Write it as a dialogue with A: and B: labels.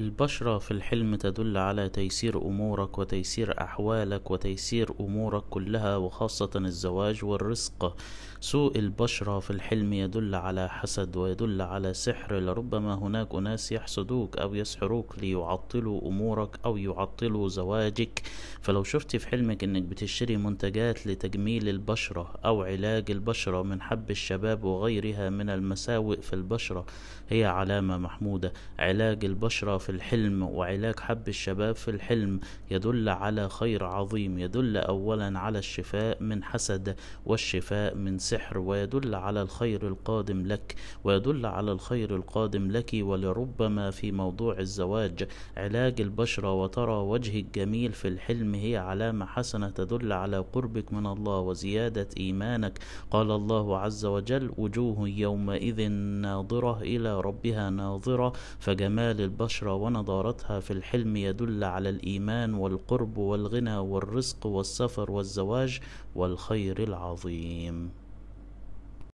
A: البشرة في الحلم تدل على تيسير أمورك وتيسير أحوالك وتيسير أمورك كلها وخاصة الزواج والرزق سوء البشرة في الحلم يدل على حسد ويدل على سحر لربما هناك أناس يحسدوك أو يسحروك ليعطلوا أمورك أو يعطلوا زواجك فلو شفت في حلمك أنك بتشتري منتجات لتجميل البشرة أو علاج البشرة من حب الشباب وغيرها من المساوئ في البشرة هي علامة محمودة علاج البشرة في في الحلم وعلاج حب الشباب في الحلم يدل على خير عظيم يدل أولا على الشفاء من حسد والشفاء من سحر ويدل على الخير القادم لك ويدل على الخير القادم لك ولربما في موضوع الزواج علاج البشرة وترى وجه الجميل في الحلم هي علامة حسنة تدل على قربك من الله وزيادة إيمانك قال الله عز وجل وجوه يومئذ ناظرة إلى ربها ناظرة فجمال البشرة ونضارتها في الحلم يدل على الإيمان والقرب والغنى والرزق والسفر والزواج والخير العظيم